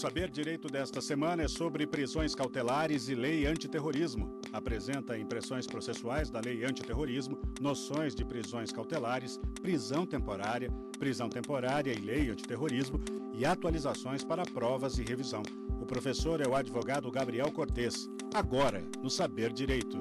Saber Direito desta semana é sobre prisões cautelares e lei antiterrorismo. Apresenta impressões processuais da lei antiterrorismo, noções de prisões cautelares, prisão temporária, prisão temporária e lei antiterrorismo e atualizações para provas e revisão. O professor é o advogado Gabriel Cortes. Agora, no Saber Direito.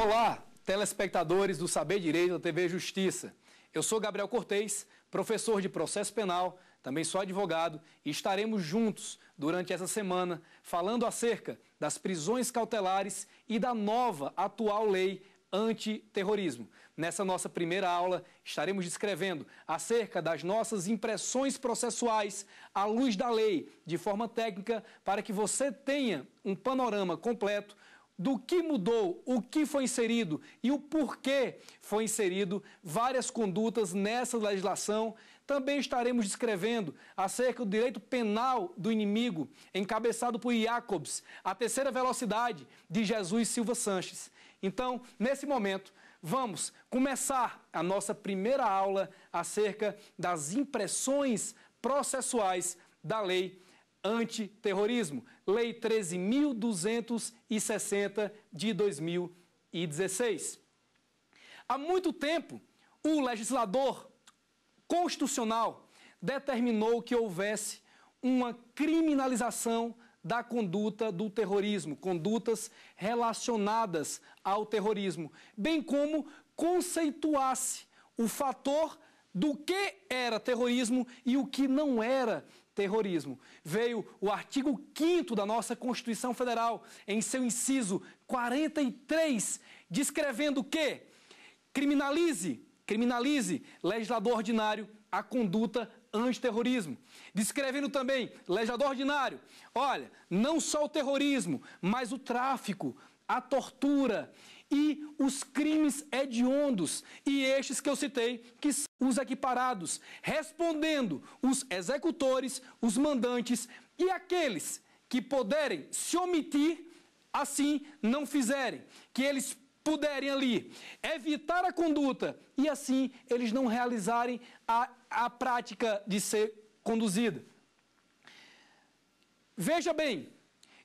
Olá, telespectadores do Saber Direito da TV Justiça. Eu sou Gabriel Cortes professor de processo penal, também sou advogado, e estaremos juntos durante essa semana falando acerca das prisões cautelares e da nova atual lei antiterrorismo. Nessa nossa primeira aula, estaremos descrevendo acerca das nossas impressões processuais à luz da lei, de forma técnica, para que você tenha um panorama completo do que mudou, o que foi inserido e o porquê foi inserido várias condutas nessa legislação. Também estaremos descrevendo acerca do direito penal do inimigo, encabeçado por Jacobs, a terceira velocidade de Jesus Silva Sanches. Então, nesse momento, vamos começar a nossa primeira aula acerca das impressões processuais da lei antiterrorismo. Lei 13.260 de 2016. Há muito tempo, o legislador constitucional determinou que houvesse uma criminalização da conduta do terrorismo, condutas relacionadas ao terrorismo, bem como conceituasse o fator do que era terrorismo e o que não era terrorismo. Veio o artigo 5 da nossa Constituição Federal, em seu inciso 43, descrevendo que criminalize, criminalize legislador ordinário a conduta antiterrorismo. Descrevendo também, legislador ordinário, olha, não só o terrorismo, mas o tráfico, a tortura e os crimes hediondos, e estes que eu citei, que são os equiparados, respondendo os executores, os mandantes e aqueles que puderem se omitir, assim não fizerem, que eles puderem ali evitar a conduta e assim eles não realizarem a, a prática de ser conduzida. Veja bem,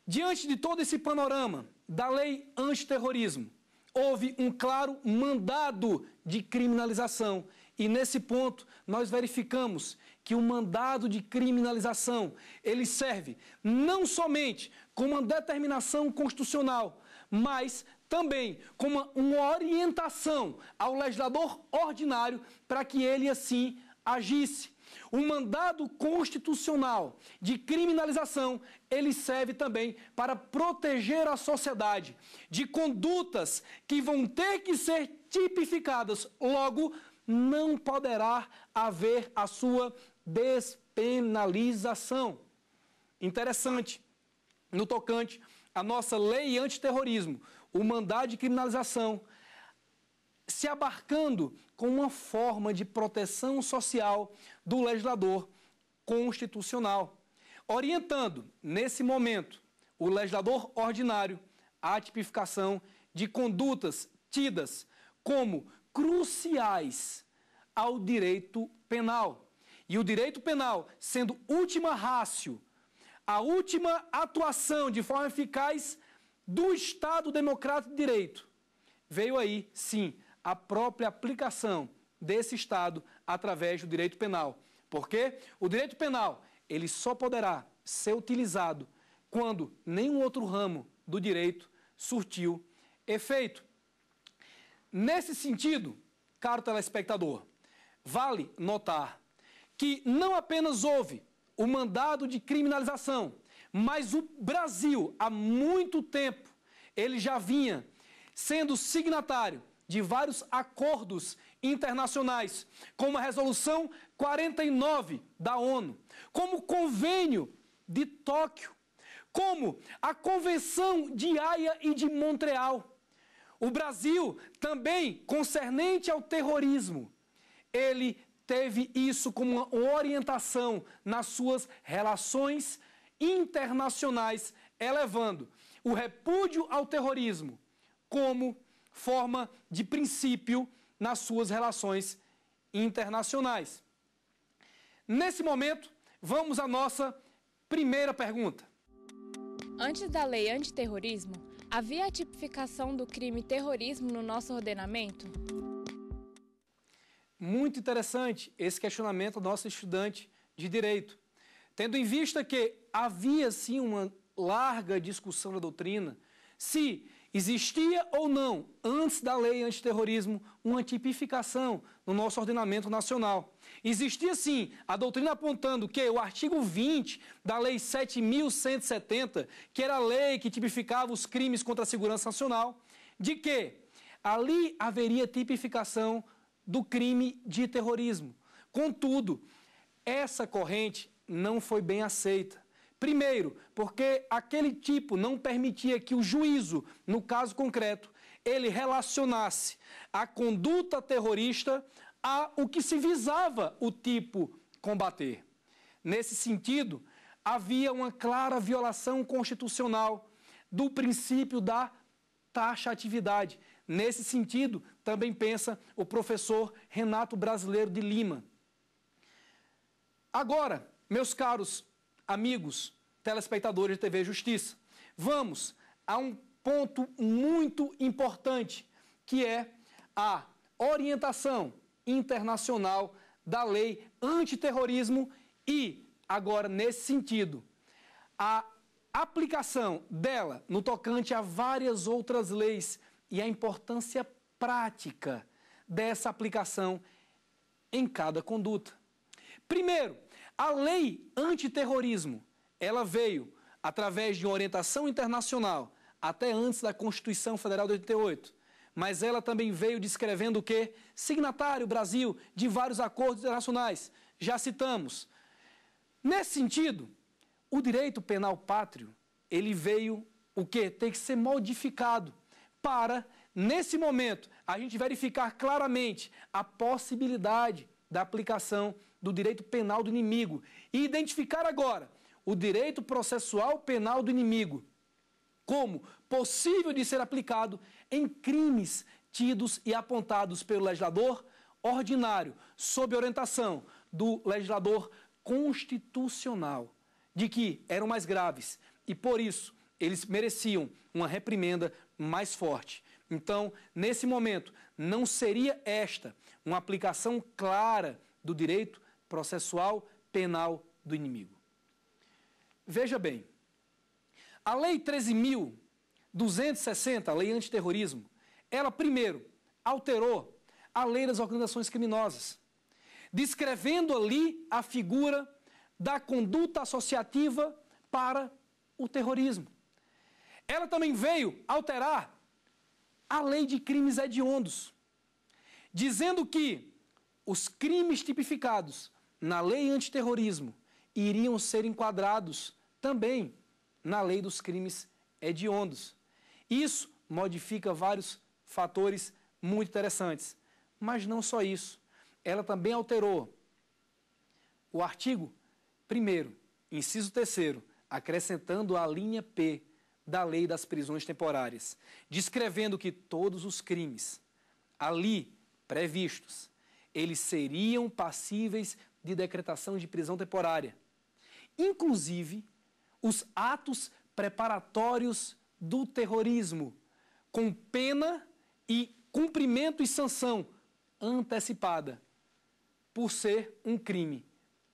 diante de todo esse panorama da lei antiterrorismo, houve um claro mandado de criminalização. E nesse ponto, nós verificamos que o mandado de criminalização, ele serve não somente como uma determinação constitucional, mas também como uma orientação ao legislador ordinário para que ele assim agisse. O mandado constitucional de criminalização, ele serve também para proteger a sociedade de condutas que vão ter que ser tipificadas. Logo, não poderá haver a sua despenalização. Interessante. No tocante à nossa lei antiterrorismo, o mandado de criminalização se abarcando com uma forma de proteção social do legislador constitucional, orientando, nesse momento, o legislador ordinário à tipificação de condutas tidas como cruciais ao direito penal. E o direito penal, sendo última rácio, a última atuação de forma eficaz do Estado Democrático de Direito, veio aí, sim, a própria aplicação desse Estado através do direito penal. Por quê? O direito penal, ele só poderá ser utilizado quando nenhum outro ramo do direito surtiu efeito. Nesse sentido, caro telespectador, vale notar que não apenas houve o mandado de criminalização, mas o Brasil, há muito tempo, ele já vinha sendo signatário de vários acordos internacionais, como a Resolução 49 da ONU, como o Convênio de Tóquio, como a Convenção de Haia e de Montreal. O Brasil também, concernente ao terrorismo, ele teve isso como uma orientação nas suas relações internacionais, elevando o repúdio ao terrorismo como forma de princípio nas suas relações internacionais. Nesse momento, vamos à nossa primeira pergunta. Antes da lei antiterrorismo, havia a tipificação do crime terrorismo no nosso ordenamento? Muito interessante esse questionamento da nossa estudante de direito, tendo em vista que havia sim uma larga discussão na doutrina se Existia ou não, antes da lei antiterrorismo, uma tipificação no nosso ordenamento nacional. Existia sim a doutrina apontando que o artigo 20 da Lei 7.170, que era a lei que tipificava os crimes contra a segurança nacional, de que ali haveria tipificação do crime de terrorismo. Contudo, essa corrente não foi bem aceita. Primeiro, porque aquele tipo não permitia que o juízo, no caso concreto, ele relacionasse a conduta terrorista a o que se visava o tipo combater. Nesse sentido, havia uma clara violação constitucional do princípio da taxatividade. Nesse sentido, também pensa o professor Renato Brasileiro de Lima. Agora, meus caros Amigos, telespectadores de TV Justiça, vamos a um ponto muito importante, que é a orientação internacional da lei antiterrorismo e, agora nesse sentido, a aplicação dela no tocante a várias outras leis e a importância prática dessa aplicação em cada conduta. Primeiro, a lei antiterrorismo, ela veio através de uma orientação internacional, até antes da Constituição Federal de 88. Mas ela também veio descrevendo o que? Signatário Brasil de vários acordos internacionais. Já citamos. Nesse sentido, o direito penal pátrio, ele veio o que? Tem que ser modificado para, nesse momento, a gente verificar claramente a possibilidade da aplicação do direito penal do inimigo e identificar agora o direito processual penal do inimigo como possível de ser aplicado em crimes tidos e apontados pelo legislador ordinário, sob orientação do legislador constitucional, de que eram mais graves e por isso eles mereciam uma reprimenda mais forte. Então, nesse momento, não seria esta uma aplicação clara do direito processual penal do inimigo. Veja bem, a Lei 13.260, a Lei Antiterrorismo, ela primeiro alterou a Lei das Organizações Criminosas, descrevendo ali a figura da conduta associativa para o terrorismo. Ela também veio alterar a Lei de Crimes Hediondos, dizendo que os crimes tipificados na lei antiterrorismo iriam ser enquadrados também na lei dos crimes hediondos. Isso modifica vários fatores muito interessantes. Mas não só isso. Ela também alterou o artigo 1, inciso 3, acrescentando a linha P da Lei das Prisões Temporárias, descrevendo que todos os crimes ali previstos, eles seriam passíveis de decretação de prisão temporária, inclusive os atos preparatórios do terrorismo, com pena e cumprimento e sanção antecipada, por ser um crime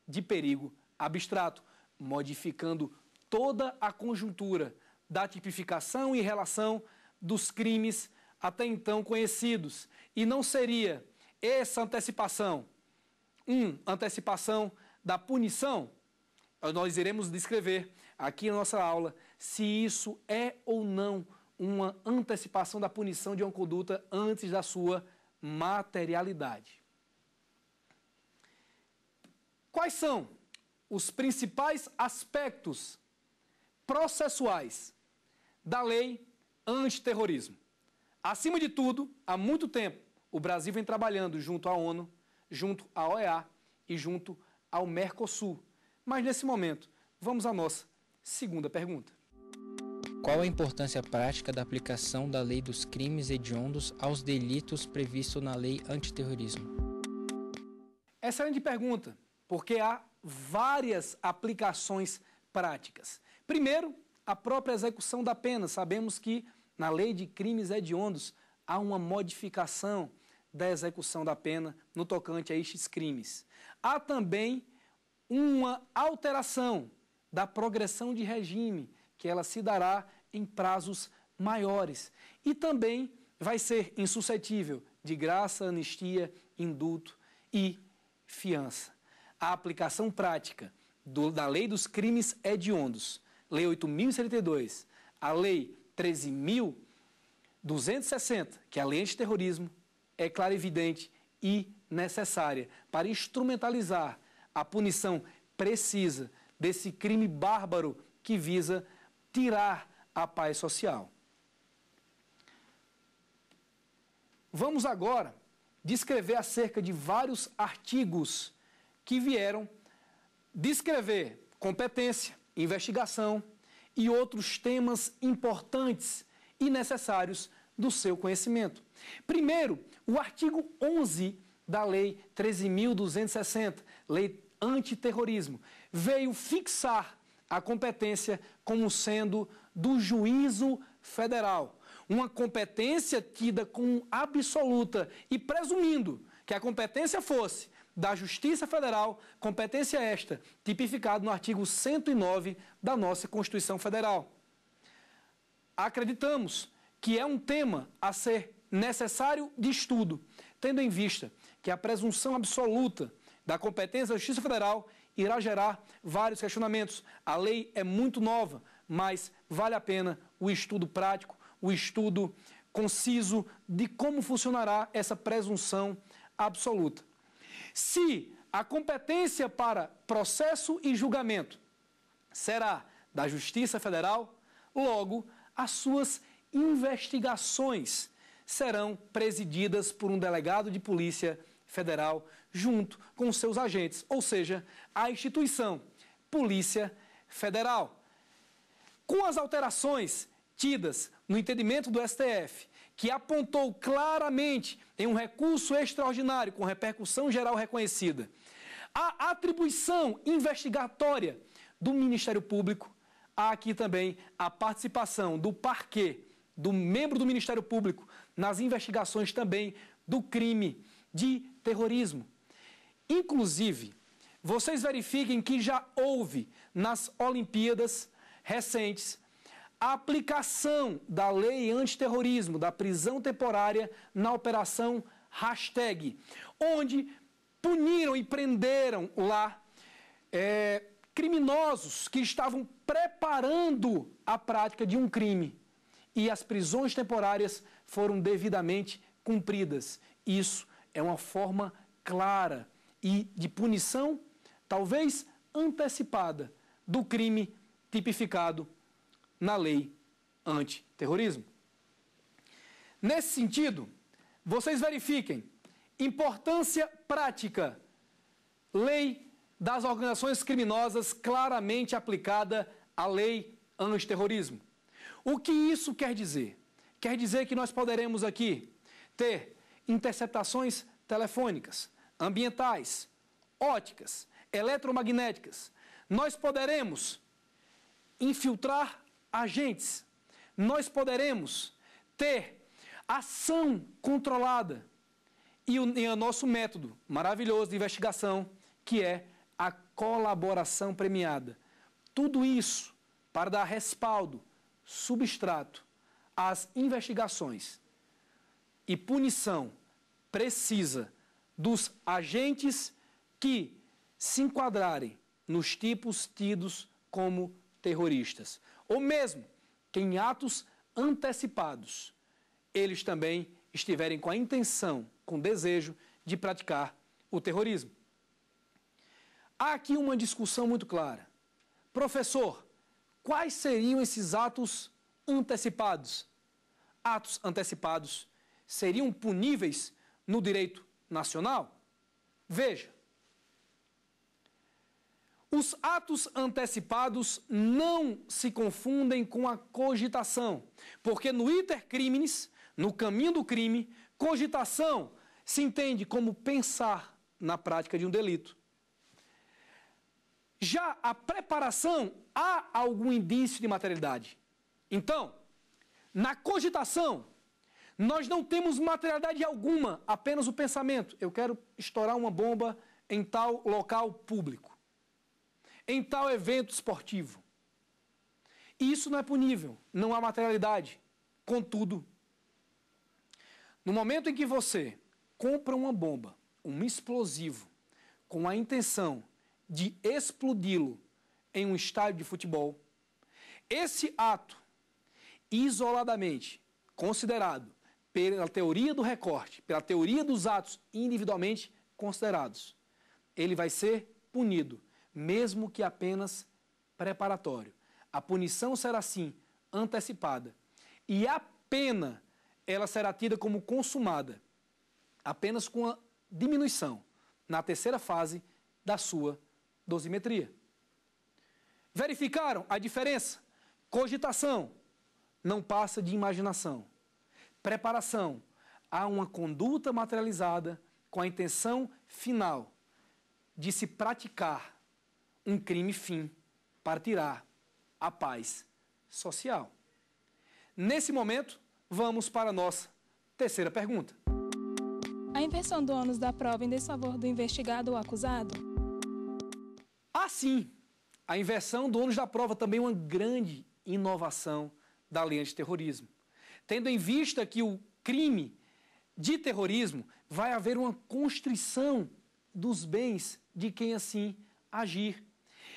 de perigo abstrato, modificando toda a conjuntura da tipificação e relação dos crimes até então conhecidos. E não seria essa antecipação 1. Antecipação da punição. Nós iremos descrever aqui na nossa aula se isso é ou não uma antecipação da punição de uma conduta antes da sua materialidade. Quais são os principais aspectos processuais da lei antiterrorismo? Acima de tudo, há muito tempo, o Brasil vem trabalhando junto à ONU junto à OEA e junto ao Mercosul. Mas nesse momento, vamos à nossa segunda pergunta. Qual a importância prática da aplicação da lei dos crimes hediondos aos delitos previstos na lei antiterrorismo? Excelente pergunta, porque há várias aplicações práticas. Primeiro, a própria execução da pena. Sabemos que na lei de crimes hediondos há uma modificação da execução da pena no tocante a estes crimes. Há também uma alteração da progressão de regime, que ela se dará em prazos maiores. E também vai ser insuscetível de graça, anistia, indulto e fiança. A aplicação prática do, da Lei dos Crimes Hediondos, Lei 8.072, a Lei 13.260, que é a Lei Antiterrorismo, é clara, evidente e necessária para instrumentalizar a punição precisa desse crime bárbaro que visa tirar a paz social. Vamos agora descrever acerca de vários artigos que vieram descrever competência, investigação e outros temas importantes e necessários do seu conhecimento. Primeiro, o artigo 11 da Lei 13.260, Lei Antiterrorismo, veio fixar a competência como sendo do juízo federal. Uma competência tida como absoluta e presumindo que a competência fosse da Justiça Federal, competência esta tipificada no artigo 109 da nossa Constituição Federal. Acreditamos que é um tema a ser necessário de estudo, tendo em vista que a presunção absoluta da competência da Justiça Federal irá gerar vários questionamentos. A lei é muito nova, mas vale a pena o estudo prático, o estudo conciso de como funcionará essa presunção absoluta. Se a competência para processo e julgamento será da Justiça Federal, logo as suas investigações serão presididas por um delegado de polícia federal junto com seus agentes, ou seja, a instituição Polícia Federal. Com as alterações tidas no entendimento do STF, que apontou claramente em um recurso extraordinário com repercussão geral reconhecida, a atribuição investigatória do Ministério Público, há aqui também a participação do parquê do membro do Ministério Público nas investigações também do crime de terrorismo. Inclusive, vocês verifiquem que já houve nas Olimpíadas recentes a aplicação da lei antiterrorismo, da prisão temporária na operação hashtag, onde puniram e prenderam lá é, criminosos que estavam preparando a prática de um crime. E as prisões temporárias foram devidamente cumpridas. Isso é uma forma clara e de punição, talvez antecipada, do crime tipificado na lei antiterrorismo. Nesse sentido, vocês verifiquem importância prática, lei das organizações criminosas claramente aplicada à lei antiterrorismo. O que isso quer dizer? Quer dizer que nós poderemos aqui ter interceptações telefônicas, ambientais, óticas, eletromagnéticas. Nós poderemos infiltrar agentes. Nós poderemos ter ação controlada. E o, e o nosso método maravilhoso de investigação, que é a colaboração premiada. Tudo isso para dar respaldo, substrato as investigações e punição precisa dos agentes que se enquadrarem nos tipos tidos como terroristas, ou mesmo que em atos antecipados eles também estiverem com a intenção, com desejo de praticar o terrorismo. Há aqui uma discussão muito clara. Professor, quais seriam esses atos antecipados. Atos antecipados seriam puníveis no direito nacional? Veja, os atos antecipados não se confundem com a cogitação, porque no iter criminis, no caminho do crime, cogitação se entende como pensar na prática de um delito. Já a preparação há algum indício de materialidade. Então, na cogitação, nós não temos materialidade alguma, apenas o pensamento. Eu quero estourar uma bomba em tal local público, em tal evento esportivo. E isso não é punível, não há materialidade. Contudo, no momento em que você compra uma bomba, um explosivo, com a intenção de explodi-lo em um estádio de futebol, esse ato isoladamente considerado pela teoria do recorte, pela teoria dos atos individualmente considerados, ele vai ser punido, mesmo que apenas preparatório. A punição será sim antecipada e a pena ela será tida como consumada, apenas com a diminuição na terceira fase da sua dosimetria. Verificaram a diferença? Cogitação, não passa de imaginação. Preparação. Há uma conduta materializada com a intenção final de se praticar um crime fim para tirar a paz social. Nesse momento, vamos para a nossa terceira pergunta. A inversão do ônus da prova em desfavor do investigado ou acusado? Ah, sim! A inversão do ônus da prova também é uma grande inovação da lei antiterrorismo. Tendo em vista que o crime de terrorismo vai haver uma constrição dos bens de quem assim agir.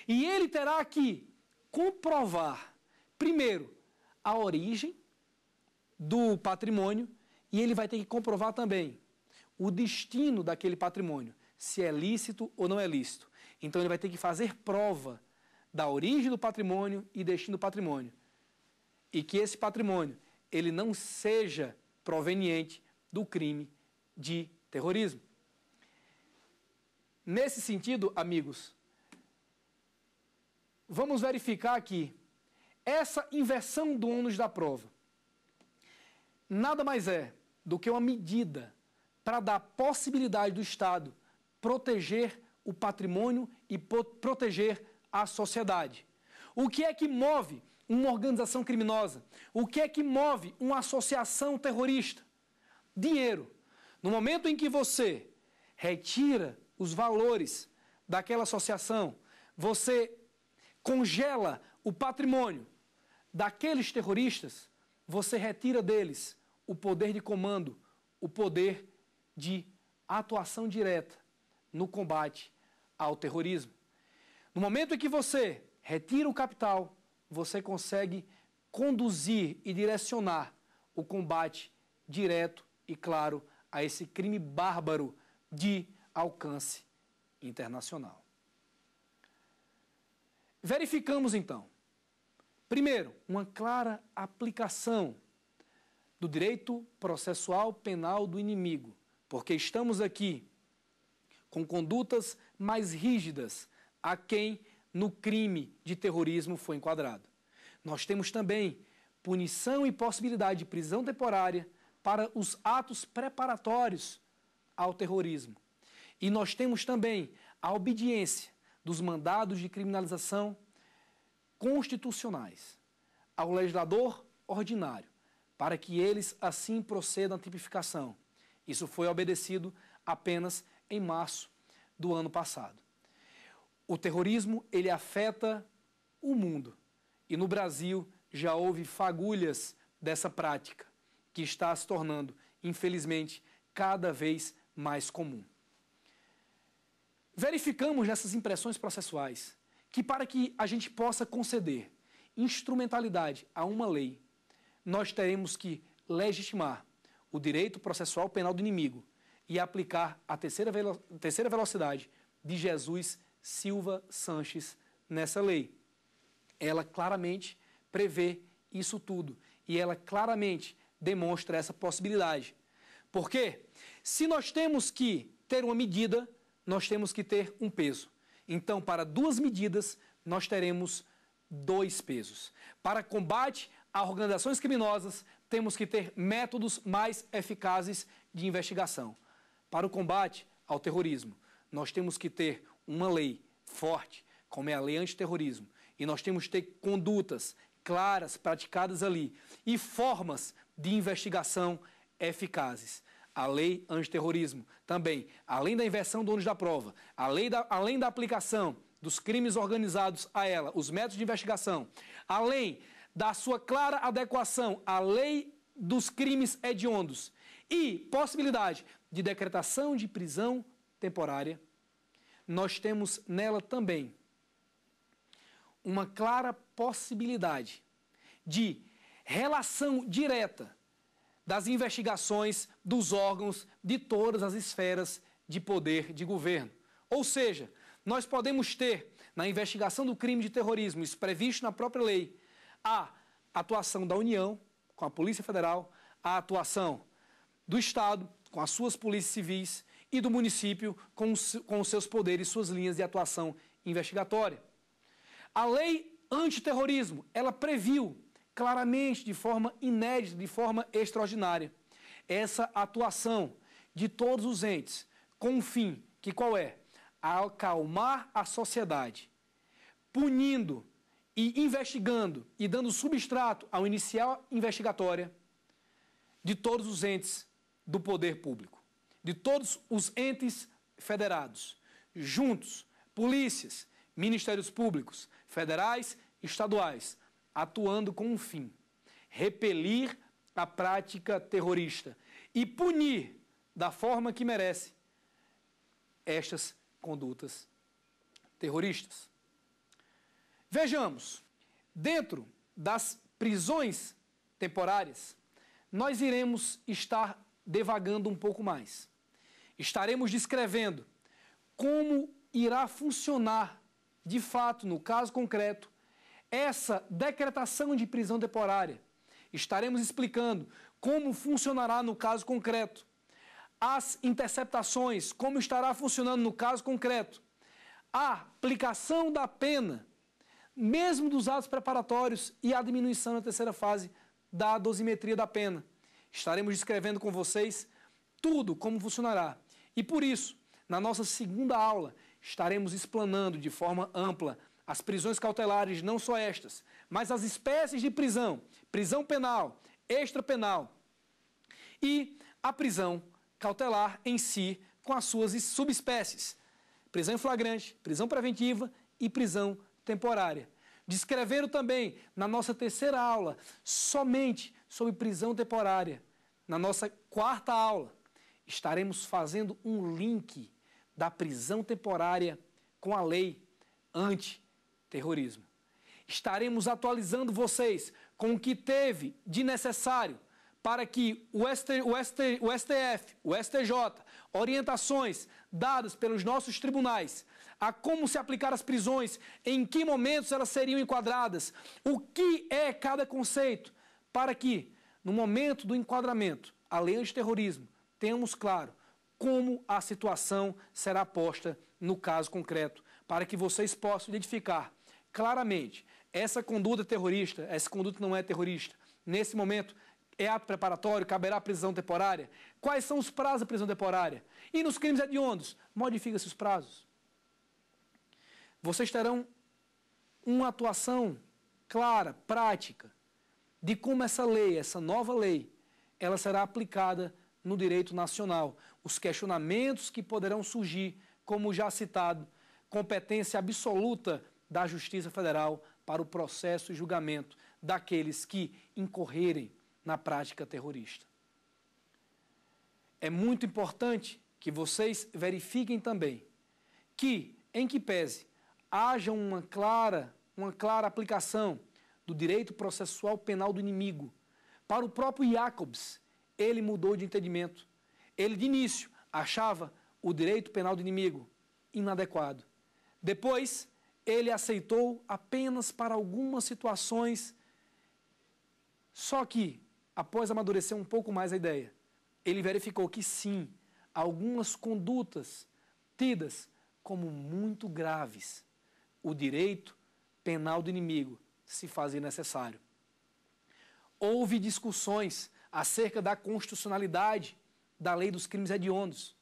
E ele terá que comprovar, primeiro, a origem do patrimônio e ele vai ter que comprovar também o destino daquele patrimônio, se é lícito ou não é lícito. Então ele vai ter que fazer prova da origem do patrimônio e destino do patrimônio e que esse patrimônio ele não seja proveniente do crime de terrorismo. Nesse sentido, amigos, vamos verificar aqui essa inversão do ônus da prova. Nada mais é do que uma medida para dar possibilidade do Estado proteger o patrimônio e proteger a sociedade. O que é que move uma organização criminosa? O que é que move uma associação terrorista? Dinheiro. No momento em que você retira os valores daquela associação, você congela o patrimônio daqueles terroristas, você retira deles o poder de comando, o poder de atuação direta no combate ao terrorismo. No momento em que você retira o capital, você consegue conduzir e direcionar o combate direto e claro a esse crime bárbaro de alcance internacional. Verificamos então, primeiro, uma clara aplicação do direito processual penal do inimigo, porque estamos aqui com condutas mais rígidas a quem no crime de terrorismo foi enquadrado. Nós temos também punição e possibilidade de prisão temporária para os atos preparatórios ao terrorismo. E nós temos também a obediência dos mandados de criminalização constitucionais ao legislador ordinário, para que eles assim procedam à tipificação. Isso foi obedecido apenas em março do ano passado o terrorismo ele afeta o mundo. E no Brasil já houve fagulhas dessa prática, que está se tornando, infelizmente, cada vez mais comum. Verificamos nessas impressões processuais que, para que a gente possa conceder instrumentalidade a uma lei, nós teremos que legitimar o direito processual penal do inimigo e aplicar a terceira, velo terceira velocidade de Jesus Silva Sanches nessa lei. Ela claramente prevê isso tudo e ela claramente demonstra essa possibilidade. Por quê? Se nós temos que ter uma medida, nós temos que ter um peso. Então, para duas medidas, nós teremos dois pesos. Para combate a organizações criminosas, temos que ter métodos mais eficazes de investigação. Para o combate ao terrorismo, nós temos que ter uma lei forte, como é a lei antiterrorismo, e nós temos que ter condutas claras praticadas ali e formas de investigação eficazes. A lei antiterrorismo também, além da inversão do ônus da prova, a lei da, além da aplicação dos crimes organizados a ela, os métodos de investigação, além da sua clara adequação à lei dos crimes hediondos e possibilidade de decretação de prisão temporária nós temos nela também uma clara possibilidade de relação direta das investigações dos órgãos de todas as esferas de poder de governo. Ou seja, nós podemos ter na investigação do crime de terrorismo, isso previsto na própria lei, a atuação da União com a Polícia Federal, a atuação do Estado com as suas polícias civis e do município com, os, com os seus poderes, suas linhas de atuação investigatória. A lei antiterrorismo, ela previu claramente, de forma inédita, de forma extraordinária, essa atuação de todos os entes com um fim, que qual é? Acalmar a sociedade, punindo e investigando e dando substrato ao inicial investigatória de todos os entes do poder público de todos os entes federados, juntos, polícias, ministérios públicos, federais, estaduais, atuando com um fim: repelir a prática terrorista e punir da forma que merece estas condutas terroristas. Vejamos, dentro das prisões temporárias, nós iremos estar devagando um pouco mais estaremos descrevendo como irá funcionar, de fato, no caso concreto, essa decretação de prisão temporária. Estaremos explicando como funcionará no caso concreto. As interceptações, como estará funcionando no caso concreto. A aplicação da pena, mesmo dos atos preparatórios e a diminuição na terceira fase da dosimetria da pena. Estaremos descrevendo com vocês tudo como funcionará e por isso, na nossa segunda aula, estaremos explanando de forma ampla as prisões cautelares, não só estas, mas as espécies de prisão, prisão penal, extrapenal e a prisão cautelar em si com as suas subespécies, prisão em flagrante, prisão preventiva e prisão temporária. Descreveram também na nossa terceira aula somente sobre prisão temporária, na nossa quarta aula estaremos fazendo um link da prisão temporária com a lei anti-terrorismo. Estaremos atualizando vocês com o que teve de necessário para que o, ST, o, ST, o STF, o STJ, orientações dadas pelos nossos tribunais a como se aplicar as prisões, em que momentos elas seriam enquadradas, o que é cada conceito, para que, no momento do enquadramento, a lei terrorismo temos claro como a situação será posta no caso concreto, para que vocês possam identificar claramente essa conduta é terrorista, essa conduta não é terrorista. Nesse momento, é ato preparatório, caberá prisão temporária? Quais são os prazos da prisão temporária? E nos crimes hediondos, modifica-se os prazos. Vocês terão uma atuação clara, prática, de como essa lei, essa nova lei, ela será aplicada no direito nacional, os questionamentos que poderão surgir, como já citado, competência absoluta da Justiça Federal para o processo e julgamento daqueles que incorrerem na prática terrorista. É muito importante que vocês verifiquem também que, em que pese, haja uma clara, uma clara aplicação do direito processual penal do inimigo para o próprio Jacobs, ele mudou de entendimento. Ele, de início, achava o direito penal do inimigo inadequado. Depois, ele aceitou apenas para algumas situações. Só que, após amadurecer um pouco mais a ideia, ele verificou que sim, algumas condutas tidas como muito graves, o direito penal do inimigo se fazia necessário. Houve discussões acerca da constitucionalidade da lei dos crimes hediondos.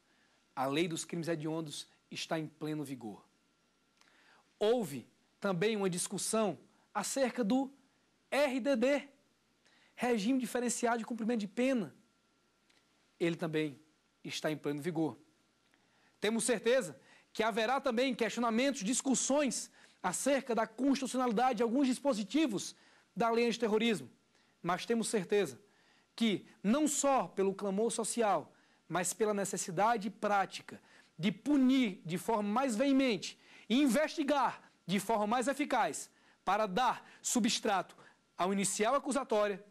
A lei dos crimes hediondos está em pleno vigor. Houve também uma discussão acerca do RDD, Regime Diferenciado de Cumprimento de Pena. Ele também está em pleno vigor. Temos certeza que haverá também questionamentos, discussões acerca da constitucionalidade de alguns dispositivos da lei antiterrorismo, mas temos certeza que, não só pelo clamor social, mas pela necessidade prática de punir de forma mais veemente e investigar de forma mais eficaz para dar substrato ao inicial acusatória,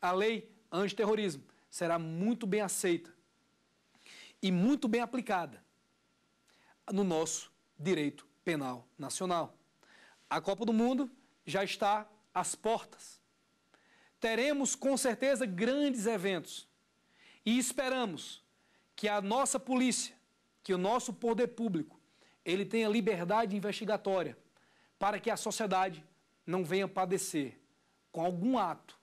a lei antiterrorismo será muito bem aceita e muito bem aplicada no nosso direito penal nacional. A Copa do Mundo já está às portas teremos com certeza grandes eventos. E esperamos que a nossa polícia, que o nosso poder público, ele tenha liberdade investigatória para que a sociedade não venha padecer com algum ato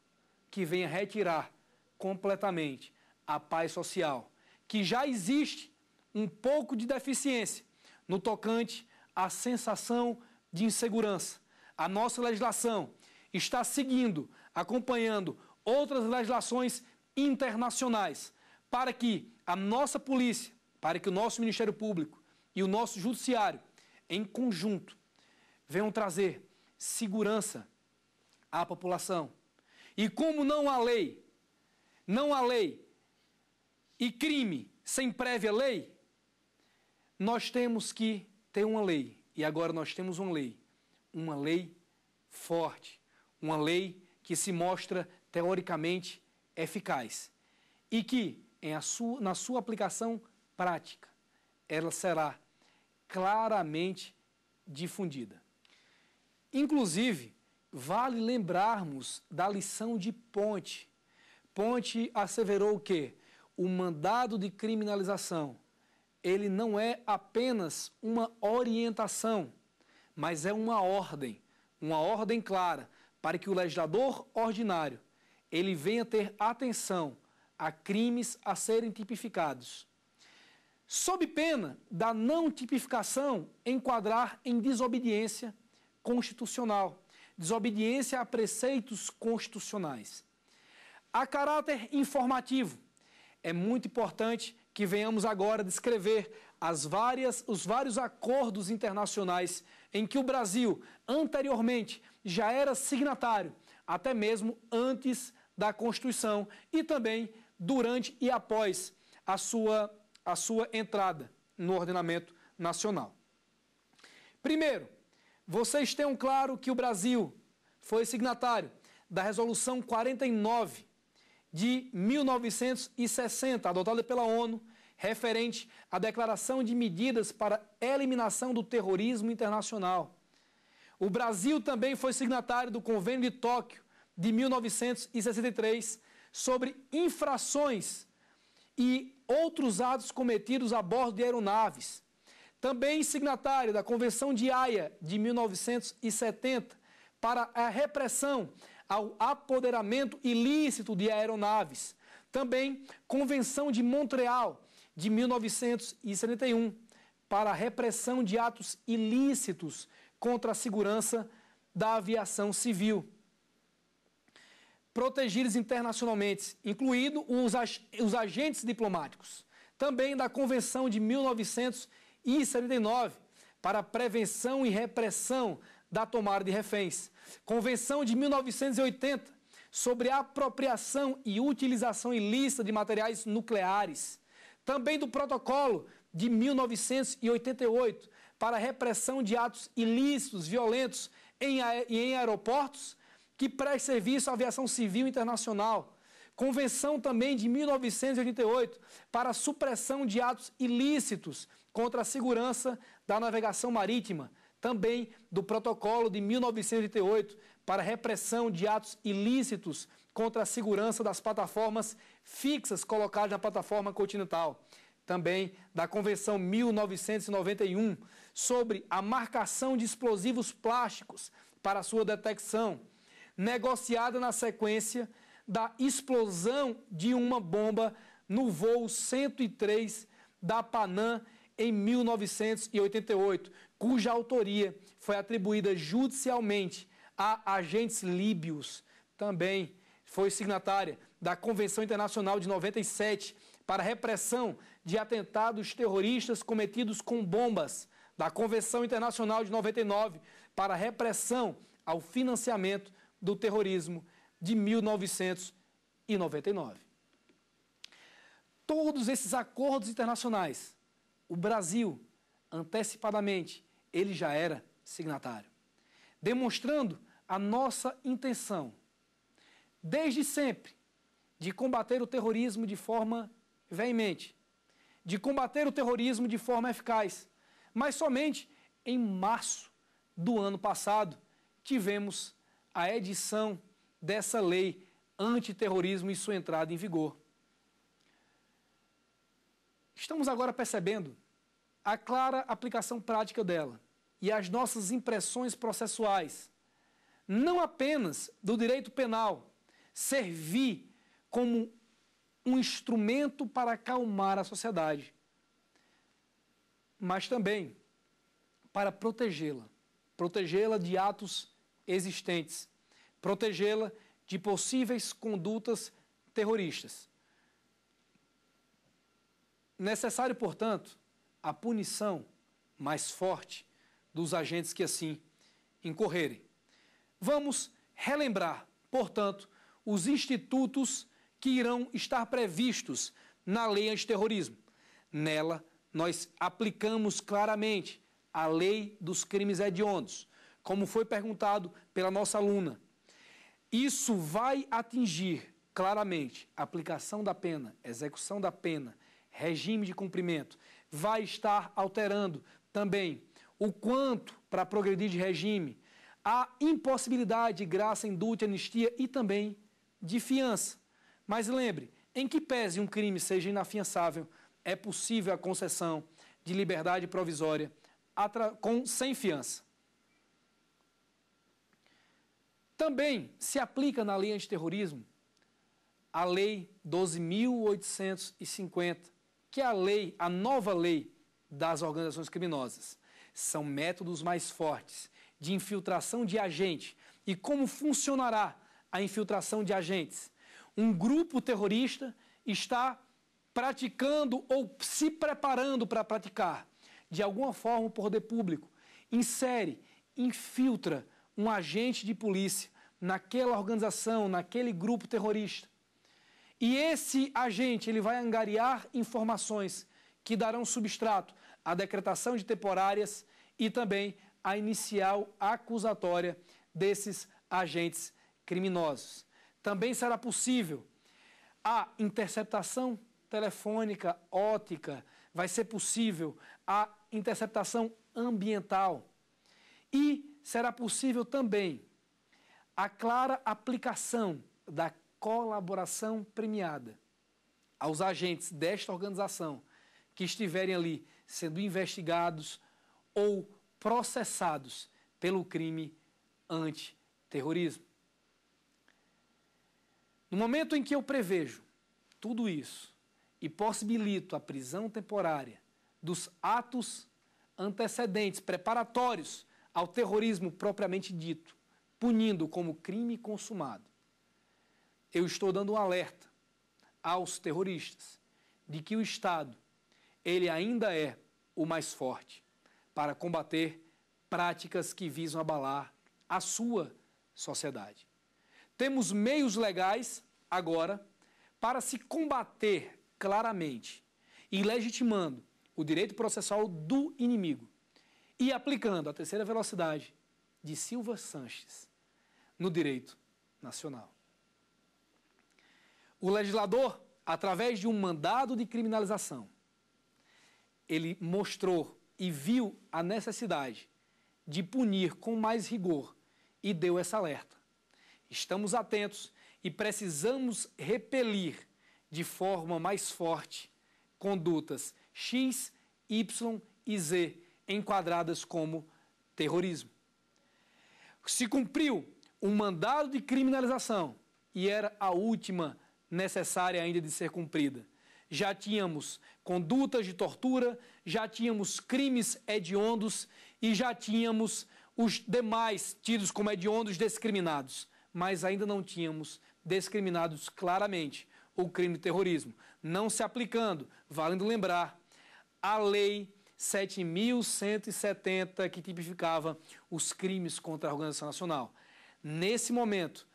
que venha retirar completamente a paz social, que já existe um pouco de deficiência no tocante à sensação de insegurança. A nossa legislação está seguindo acompanhando outras legislações internacionais, para que a nossa polícia, para que o nosso Ministério Público e o nosso Judiciário, em conjunto, venham trazer segurança à população. E como não há lei, não há lei e crime sem prévia lei, nós temos que ter uma lei. E agora nós temos uma lei. Uma lei forte, uma lei que se mostra teoricamente eficaz e que, sua, na sua aplicação prática, ela será claramente difundida. Inclusive, vale lembrarmos da lição de Ponte. Ponte asseverou que o mandado de criminalização, ele não é apenas uma orientação, mas é uma ordem, uma ordem clara para que o legislador ordinário ele venha ter atenção a crimes a serem tipificados. Sob pena da não tipificação, enquadrar em desobediência constitucional, desobediência a preceitos constitucionais. A caráter informativo, é muito importante que venhamos agora descrever as várias, os vários acordos internacionais em que o Brasil anteriormente já era signatário, até mesmo antes da Constituição e também durante e após a sua, a sua entrada no ordenamento nacional. Primeiro, vocês tenham claro que o Brasil foi signatário da Resolução 49 de 1960, adotada pela ONU, referente à Declaração de Medidas para Eliminação do Terrorismo Internacional. O Brasil também foi signatário do Convênio de Tóquio de 1963 sobre infrações e outros atos cometidos a bordo de aeronaves. Também signatário da Convenção de Haia de 1970 para a repressão ao apoderamento ilícito de aeronaves. Também Convenção de Montreal de 1971 para a repressão de atos ilícitos contra a segurança da aviação civil, protegidos internacionalmente, incluindo os, ag os agentes diplomáticos, também da Convenção de 1979 para prevenção e repressão da tomada de reféns, Convenção de 1980 sobre apropriação e utilização ilícita de materiais nucleares, também do Protocolo de 1988 para repressão de atos ilícitos, violentos em, e em aeroportos, que presta serviço à aviação civil internacional. Convenção também de 1988 para a supressão de atos ilícitos contra a segurança da navegação marítima. Também do Protocolo de 1988 para a repressão de atos ilícitos contra a segurança das plataformas fixas colocadas na plataforma continental. Também da Convenção 1991 sobre a marcação de explosivos plásticos para sua detecção, negociada na sequência da explosão de uma bomba no voo 103 da Panam em 1988, cuja autoria foi atribuída judicialmente a agentes líbios. Também foi signatária da Convenção Internacional de 97 para a repressão de atentados terroristas cometidos com bombas da Convenção Internacional de 99 para a repressão ao financiamento do terrorismo de 1999. Todos esses acordos internacionais, o Brasil, antecipadamente, ele já era signatário, demonstrando a nossa intenção, desde sempre, de combater o terrorismo de forma veemente, de combater o terrorismo de forma eficaz mas somente em março do ano passado tivemos a edição dessa lei antiterrorismo e sua entrada em vigor. Estamos agora percebendo a clara aplicação prática dela e as nossas impressões processuais, não apenas do direito penal, servir como um instrumento para acalmar a sociedade, mas também para protegê-la, protegê-la de atos existentes, protegê-la de possíveis condutas terroristas. Necessário, portanto, a punição mais forte dos agentes que assim incorrerem. Vamos relembrar, portanto, os institutos que irão estar previstos na lei antiterrorismo. Nela, nós aplicamos claramente a lei dos crimes hediondos, como foi perguntado pela nossa aluna. Isso vai atingir claramente a aplicação da pena, execução da pena, regime de cumprimento, vai estar alterando também o quanto para progredir de regime, a impossibilidade de graça, indulto, anistia e também de fiança. Mas lembre, em que pese um crime seja inafiançável, é possível a concessão de liberdade provisória com, sem fiança. Também se aplica na lei antiterrorismo a Lei 12.850, que é a lei, a nova lei das organizações criminosas. São métodos mais fortes de infiltração de agente. E como funcionará a infiltração de agentes? Um grupo terrorista está praticando ou se preparando para praticar, de alguma forma, o poder público, insere, infiltra um agente de polícia naquela organização, naquele grupo terrorista. E esse agente ele vai angariar informações que darão substrato à decretação de temporárias e também à inicial acusatória desses agentes criminosos. Também será possível a interceptação telefônica, ótica, vai ser possível a interceptação ambiental. E será possível também a clara aplicação da colaboração premiada aos agentes desta organização que estiverem ali sendo investigados ou processados pelo crime antiterrorismo. No momento em que eu prevejo tudo isso, e possibilito a prisão temporária dos atos antecedentes, preparatórios ao terrorismo propriamente dito, punindo como crime consumado. Eu estou dando um alerta aos terroristas de que o Estado, ele ainda é o mais forte para combater práticas que visam abalar a sua sociedade. Temos meios legais agora para se combater claramente e legitimando o direito processual do inimigo e aplicando a terceira velocidade de Silva Sanches no direito nacional. O legislador, através de um mandado de criminalização, ele mostrou e viu a necessidade de punir com mais rigor e deu essa alerta. Estamos atentos e precisamos repelir de forma mais forte condutas X, Y e Z enquadradas como terrorismo. Se cumpriu um mandado de criminalização e era a última necessária ainda de ser cumprida. Já tínhamos condutas de tortura, já tínhamos crimes hediondos e já tínhamos os demais tidos como hediondos discriminados, mas ainda não tínhamos discriminados claramente o crime de terrorismo, não se aplicando, valendo lembrar, a lei 7.170 que tipificava os crimes contra a organização nacional. Nesse momento,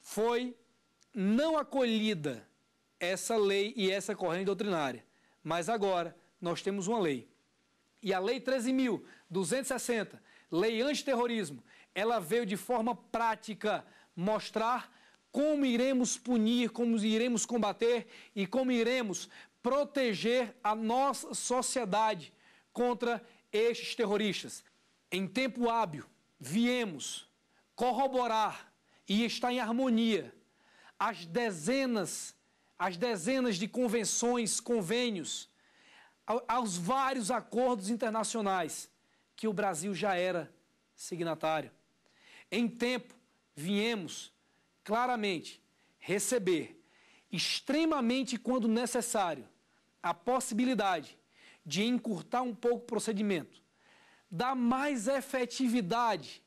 foi não acolhida essa lei e essa corrente doutrinária, mas agora nós temos uma lei. E a Lei 13.260, Lei Antiterrorismo, ela veio de forma prática mostrar como iremos punir, como iremos combater e como iremos proteger a nossa sociedade contra estes terroristas. Em tempo hábil, viemos corroborar e estar em harmonia as dezenas, as dezenas de convenções, convênios, aos vários acordos internacionais que o Brasil já era signatário. Em tempo, viemos claramente receber, extremamente quando necessário, a possibilidade de encurtar um pouco o procedimento, dá mais efetividade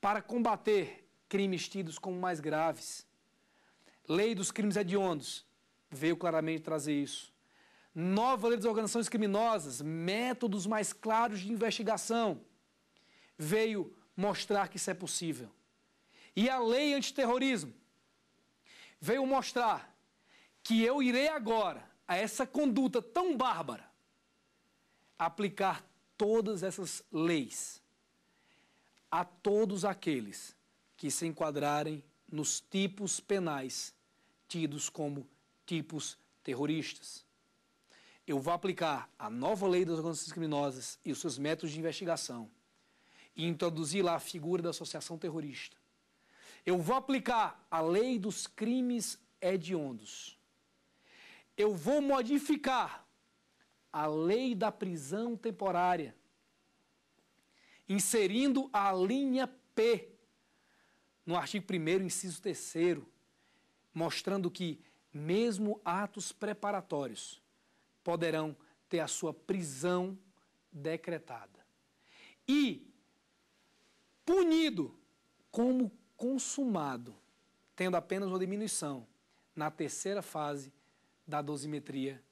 para combater crimes tidos como mais graves. Lei dos crimes hediondos veio claramente trazer isso. Nova lei das organizações criminosas, métodos mais claros de investigação, veio mostrar que isso é possível. E a lei antiterrorismo veio mostrar que eu irei agora a essa conduta tão bárbara aplicar todas essas leis a todos aqueles que se enquadrarem nos tipos penais tidos como tipos terroristas. Eu vou aplicar a nova lei das organizações criminosas e os seus métodos de investigação e introduzir lá a figura da associação terrorista eu vou aplicar a lei dos crimes hediondos. Eu vou modificar a lei da prisão temporária, inserindo a linha P no artigo 1, inciso 3, mostrando que, mesmo atos preparatórios, poderão ter a sua prisão decretada. E punido como consumado, tendo apenas uma diminuição na terceira fase da dosimetria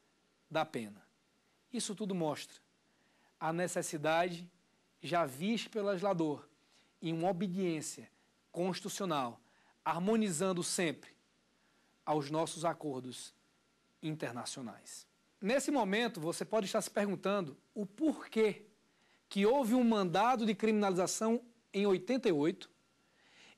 da pena. Isso tudo mostra a necessidade já vista pelo legislador em uma obediência constitucional, harmonizando sempre aos nossos acordos internacionais. Nesse momento, você pode estar se perguntando o porquê que houve um mandado de criminalização em 88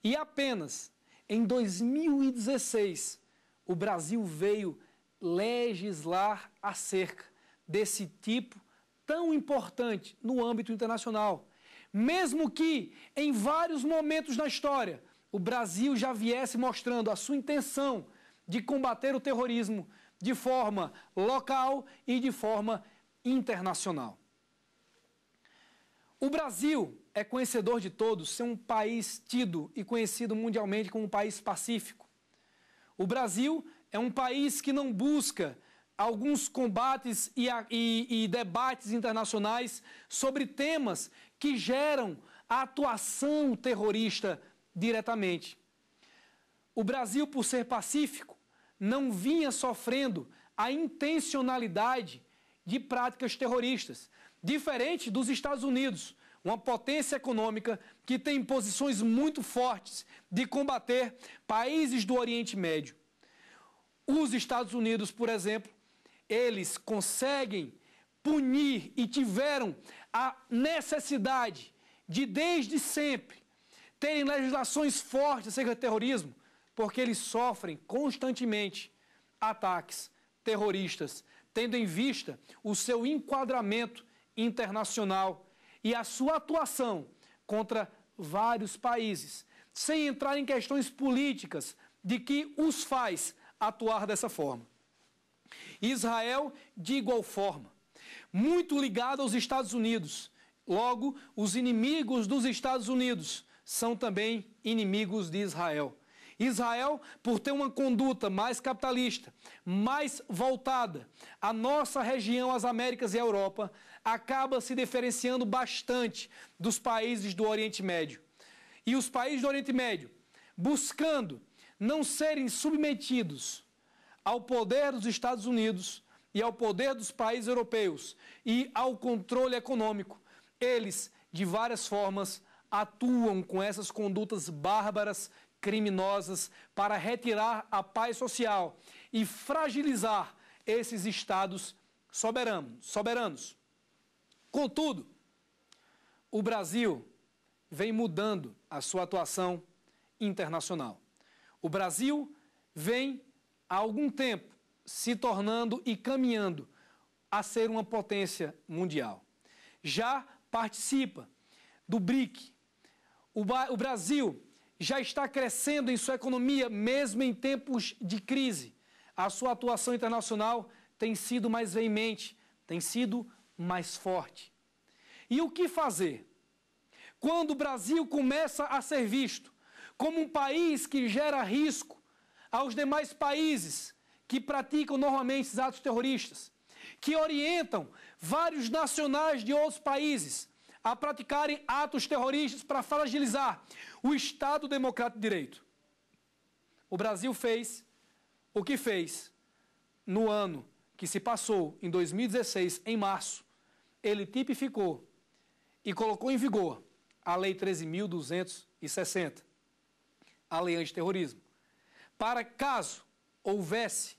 e apenas em 2016 o Brasil veio legislar acerca desse tipo tão importante no âmbito internacional. Mesmo que em vários momentos na história o Brasil já viesse mostrando a sua intenção de combater o terrorismo de forma local e de forma internacional. O Brasil é conhecedor de todos ser um país tido e conhecido mundialmente como um país pacífico. O Brasil é um país que não busca alguns combates e, e, e debates internacionais sobre temas que geram a atuação terrorista diretamente. O Brasil, por ser pacífico, não vinha sofrendo a intencionalidade de práticas terroristas, diferente dos Estados Unidos, uma potência econômica que tem posições muito fortes de combater países do Oriente Médio. Os Estados Unidos, por exemplo, eles conseguem punir e tiveram a necessidade de, desde sempre, terem legislações fortes acerca do terrorismo, porque eles sofrem constantemente ataques terroristas, tendo em vista o seu enquadramento internacional e a sua atuação contra vários países, sem entrar em questões políticas de que os faz atuar dessa forma. Israel, de igual forma, muito ligado aos Estados Unidos. Logo, os inimigos dos Estados Unidos são também inimigos de Israel. Israel, por ter uma conduta mais capitalista, mais voltada à nossa região, às Américas e à Europa, acaba se diferenciando bastante dos países do Oriente Médio. E os países do Oriente Médio, buscando não serem submetidos ao poder dos Estados Unidos e ao poder dos países europeus e ao controle econômico, eles, de várias formas, atuam com essas condutas bárbaras, criminosas, para retirar a paz social e fragilizar esses estados soberanos. soberanos. Contudo, o Brasil vem mudando a sua atuação internacional. O Brasil vem há algum tempo se tornando e caminhando a ser uma potência mundial. Já participa do BRIC. O, o Brasil já está crescendo em sua economia, mesmo em tempos de crise. A sua atuação internacional tem sido mais veemente, tem sido mais forte. E o que fazer? Quando o Brasil começa a ser visto como um país que gera risco aos demais países que praticam normalmente esses atos terroristas, que orientam vários nacionais de outros países a praticarem atos terroristas para fragilizar o Estado Democrático de Direito. O Brasil fez o que fez no ano que se passou, em 2016, em março, ele tipificou e colocou em vigor a Lei 13.260, a Lei Antiterrorismo, para caso houvesse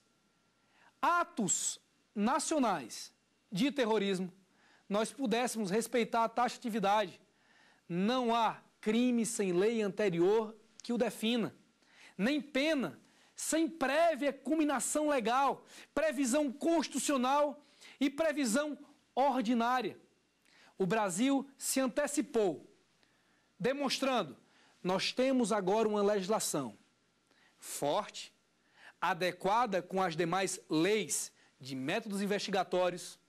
atos nacionais de terrorismo, nós pudéssemos respeitar a taxa de atividade. Não há crime sem lei anterior que o defina, nem pena sem prévia culminação legal, previsão constitucional e previsão ordinária. O Brasil se antecipou, demonstrando: nós temos agora uma legislação forte, adequada com as demais leis de métodos investigatórios,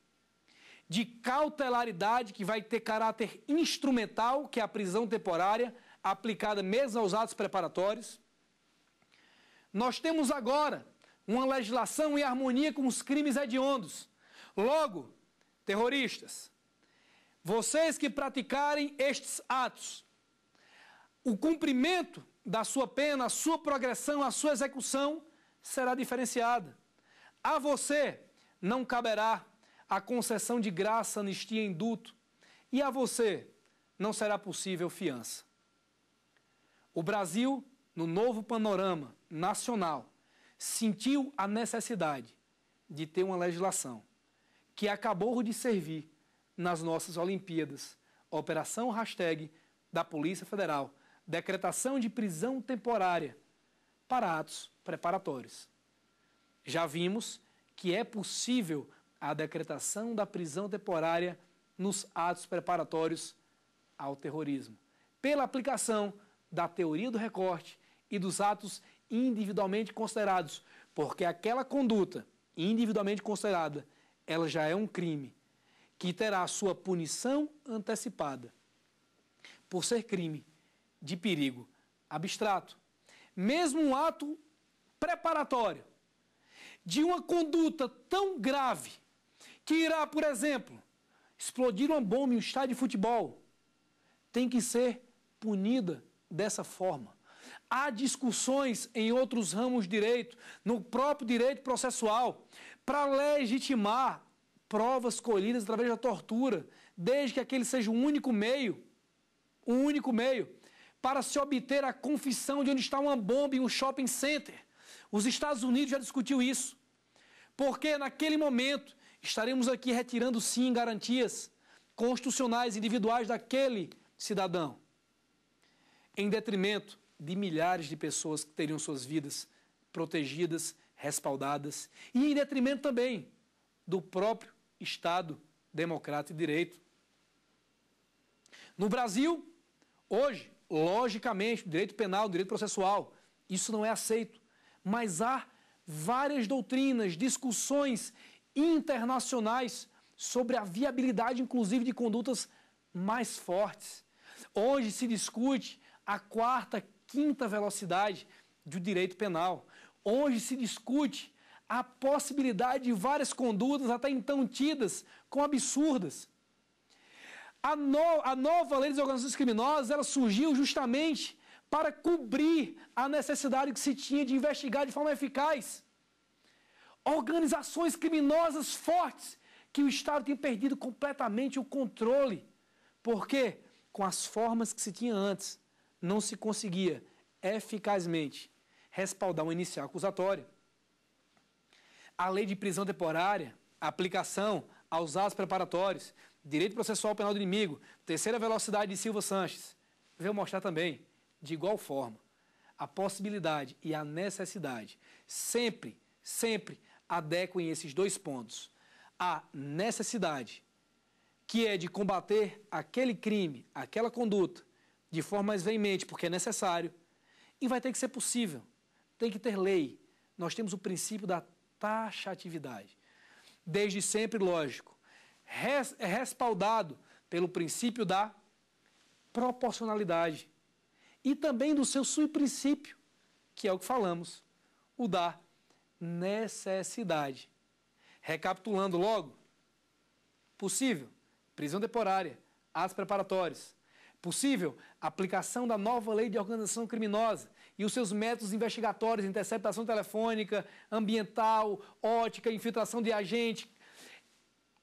de cautelaridade que vai ter caráter instrumental, que é a prisão temporária, aplicada mesmo aos atos preparatórios. Nós temos agora uma legislação em harmonia com os crimes hediondos. Logo, terroristas. Vocês que praticarem estes atos, o cumprimento da sua pena, a sua progressão, a sua execução será diferenciada. A você não caberá a concessão de graça, anistia, induto e a você não será possível fiança. O Brasil, no novo panorama nacional, sentiu a necessidade de ter uma legislação que acabou de servir nas nossas Olimpíadas. Operação Hashtag da Polícia Federal. Decretação de prisão temporária para atos preparatórios. Já vimos que é possível a decretação da prisão temporária nos atos preparatórios ao terrorismo, pela aplicação da teoria do recorte e dos atos individualmente considerados, porque aquela conduta individualmente considerada ela já é um crime que terá sua punição antecipada, por ser crime de perigo abstrato. Mesmo um ato preparatório de uma conduta tão grave que irá, por exemplo, explodir uma bomba em um estádio de futebol, tem que ser punida dessa forma. Há discussões em outros ramos de direito, no próprio direito processual, para legitimar provas colhidas através da tortura, desde que aquele seja o único meio, o único meio, para se obter a confissão de onde está uma bomba em um shopping center. Os Estados Unidos já discutiu isso. Porque naquele momento estaremos aqui retirando sim garantias constitucionais individuais daquele cidadão, em detrimento de milhares de pessoas que teriam suas vidas protegidas respaldadas, e em detrimento também do próprio Estado democrático e direito. No Brasil, hoje, logicamente, direito penal, direito processual, isso não é aceito, mas há várias doutrinas, discussões internacionais sobre a viabilidade, inclusive, de condutas mais fortes. Hoje se discute a quarta, quinta velocidade do direito penal. Hoje se discute a possibilidade de várias condutas até então tidas como absurdas. A, no, a nova lei das organizações criminosas ela surgiu justamente para cobrir a necessidade que se tinha de investigar de forma eficaz. Organizações criminosas fortes que o Estado tem perdido completamente o controle. porque Com as formas que se tinha antes, não se conseguia eficazmente respaldar uma inicial acusatória. A lei de prisão temporária, aplicação aos atos preparatórios, direito processual penal do inimigo, terceira velocidade de Silva Sanches, veio mostrar também, de igual forma, a possibilidade e a necessidade. Sempre, sempre adequem esses dois pontos. A necessidade, que é de combater aquele crime, aquela conduta, de forma mais veemente, porque é necessário, e vai ter que ser possível tem que ter lei. Nós temos o princípio da taxatividade. Desde sempre, lógico, res, é respaldado pelo princípio da proporcionalidade e também do seu subprincípio, que é o que falamos, o da necessidade. Recapitulando logo, possível, prisão temporária, atos preparatórios. Possível, aplicação da nova lei de organização criminosa, e os seus métodos investigatórios, interceptação telefônica, ambiental, ótica, infiltração de agente,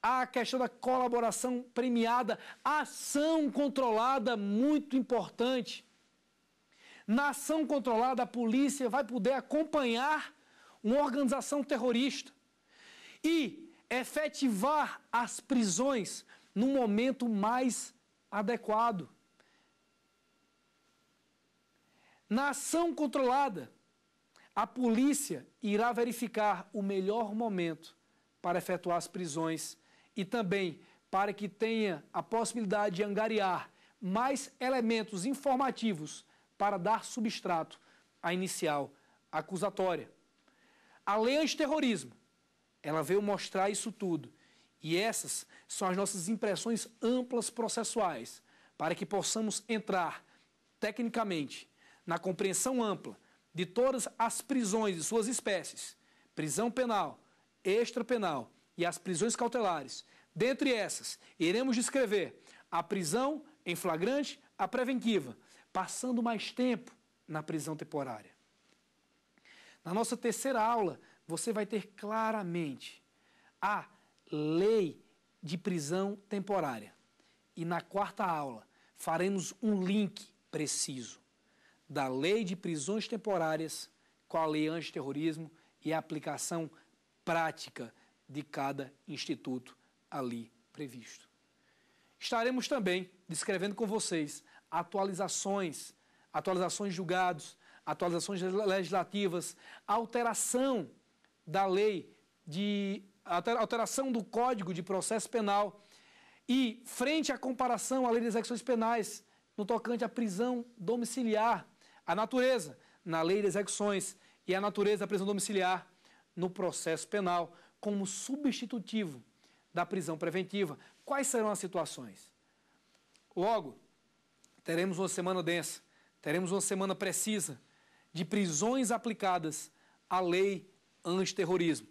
a questão da colaboração premiada, ação controlada, muito importante. Na ação controlada, a polícia vai poder acompanhar uma organização terrorista e efetivar as prisões no momento mais adequado. Na ação controlada, a polícia irá verificar o melhor momento para efetuar as prisões e também para que tenha a possibilidade de angariar mais elementos informativos para dar substrato à inicial acusatória. A lei antiterrorismo, ela veio mostrar isso tudo. E essas são as nossas impressões amplas processuais, para que possamos entrar tecnicamente na compreensão ampla de todas as prisões de suas espécies, prisão penal, extrapenal e as prisões cautelares. Dentre essas, iremos descrever a prisão em flagrante, a preventiva, passando mais tempo na prisão temporária. Na nossa terceira aula, você vai ter claramente a lei de prisão temporária. E na quarta aula, faremos um link preciso da lei de prisões temporárias com a lei antiterrorismo e a aplicação prática de cada instituto ali previsto. Estaremos também descrevendo com vocês atualizações, atualizações de julgados, atualizações legislativas, alteração da lei de alteração do Código de Processo Penal e frente à comparação à lei das execuções penais no tocante à prisão domiciliar a natureza, na lei de execuções, e a natureza da prisão domiciliar no processo penal, como substitutivo da prisão preventiva. Quais serão as situações? Logo, teremos uma semana densa, teremos uma semana precisa de prisões aplicadas à lei antiterrorismo.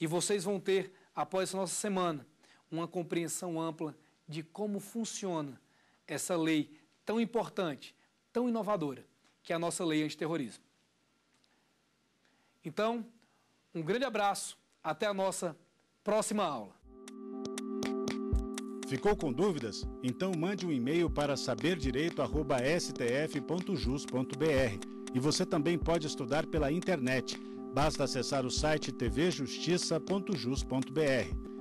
E vocês vão ter, após essa nossa semana, uma compreensão ampla de como funciona essa lei tão importante, tão inovadora que é a nossa lei antiterrorismo. Então, um grande abraço, até a nossa próxima aula. Ficou com dúvidas? Então mande um e-mail para saberdireito@stf.jus.br. E você também pode estudar pela internet. Basta acessar o site tvjustiça.jus.br.